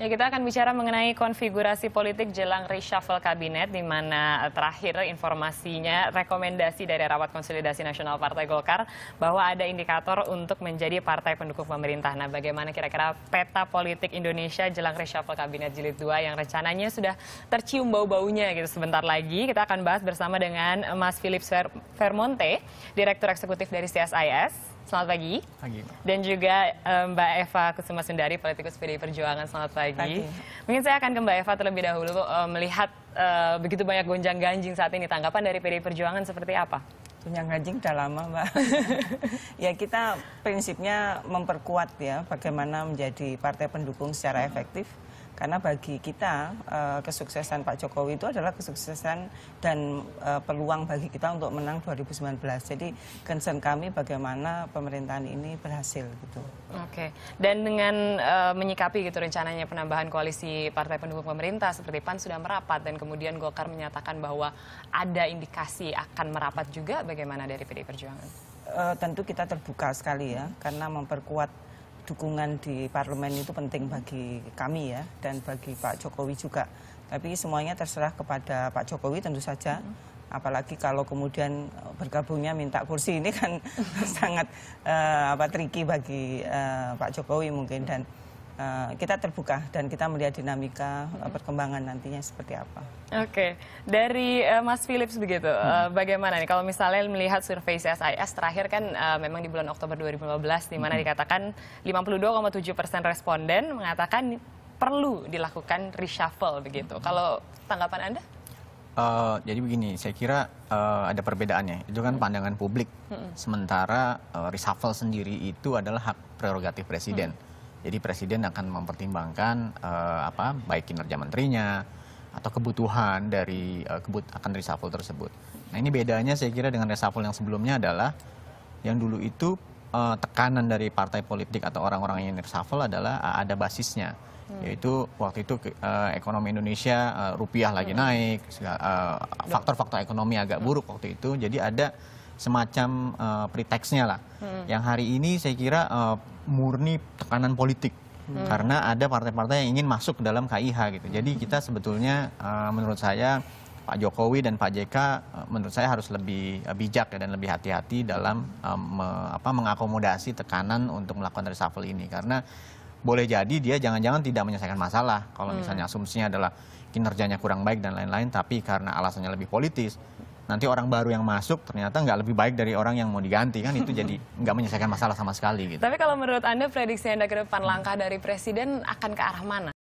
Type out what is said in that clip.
Ya kita akan bicara mengenai konfigurasi politik jelang reshuffle kabinet di mana eh, terakhir informasinya rekomendasi dari rawat konsolidasi nasional Partai Golkar bahwa ada indikator untuk menjadi partai pendukung pemerintah. Nah, bagaimana kira-kira peta politik Indonesia jelang reshuffle kabinet jilid 2 yang rencananya sudah tercium bau-baunya gitu sebentar lagi. Kita akan bahas bersama dengan Mas Philips Vermonte, Direktur Eksekutif dari CSIS. Selamat pagi. Pagi. Dan juga eh, Mbak Eva Kusuma Sundari, politikus PDI Perjuangan. Selamat pagi. pagi. Mungkin saya akan ke Mbak Eva terlebih dahulu eh, melihat eh, begitu banyak gonjang-ganjing saat ini. Tanggapan dari PDI Perjuangan seperti apa? Gonjang-ganjing udah lama, Mbak. ya kita prinsipnya memperkuat ya bagaimana menjadi partai pendukung secara efektif. Karena bagi kita eh, kesuksesan Pak Jokowi itu adalah kesuksesan dan eh, peluang bagi kita untuk menang 2019. Jadi concern kami bagaimana pemerintahan ini berhasil gitu. Oke. Dan dengan uh, menyikapi gitu rencananya penambahan koalisi partai pendukung pemerintah seperti PAN sudah merapat dan kemudian Golkar menyatakan bahwa ada indikasi akan merapat juga bagaimana dari PD Perjuangan? Uh, tentu kita terbuka sekali ya karena memperkuat dukungan di parlemen itu penting bagi kami ya dan bagi Pak Jokowi juga. Tapi semuanya terserah kepada Pak Jokowi tentu saja. Mm-hmm. apalagi kalau kemudian eh, bergabungnya minta kursi ini kan sangat uh, apa tricky bagi uh, Pak Jokowi mungkin dan Eh, kita terbuka dan kita melihat dinamika hmm. perkembangan nantinya seperti apa. Oke, okay. dari uh, Mas Philips begitu, hmm. uh, bagaimana nih kalau misalnya melihat survei CSIS terakhir kan uh, memang di bulan Oktober 2015 di mana mm-hmm. dikatakan 52,7 persen responden mengatakan perlu dilakukan reshuffle begitu. Hmm. Kalau tanggapan Anda? Uh, jadi begini, saya kira uh, ada perbedaannya. Itu kan mm-hmm. pandangan publik. Mm-hmm. Sementara uh, reshuffle sendiri itu adalah hak prerogatif presiden. Hmm jadi presiden akan mempertimbangkan uh, apa baik kinerja menterinya atau kebutuhan dari uh, kebut akan reshuffle tersebut. Nah ini bedanya saya kira dengan reshuffle yang sebelumnya adalah yang dulu itu uh, tekanan dari partai politik atau orang-orang yang reshuffle adalah uh, ada basisnya hmm. yaitu waktu itu uh, ekonomi Indonesia uh, rupiah lagi hmm. naik faktor-faktor uh, ekonomi agak hmm. buruk waktu itu jadi ada semacam uh, pretextnya lah. Hmm. Yang hari ini saya kira uh, murni tekanan politik hmm. karena ada partai-partai yang ingin masuk ke dalam KIH gitu. Jadi kita sebetulnya uh, menurut saya Pak Jokowi dan Pak JK uh, menurut saya harus lebih uh, bijak ya, dan lebih hati-hati dalam um, me, apa, mengakomodasi tekanan untuk melakukan reshuffle ini karena boleh jadi dia jangan-jangan tidak menyelesaikan masalah kalau hmm. misalnya asumsinya adalah kinerjanya kurang baik dan lain-lain tapi karena alasannya lebih politis nanti orang baru yang masuk ternyata nggak lebih baik dari orang yang mau diganti kan itu jadi nggak menyelesaikan masalah sama sekali gitu. Tapi kalau menurut Anda prediksi Anda ke depan langkah dari presiden akan ke arah mana?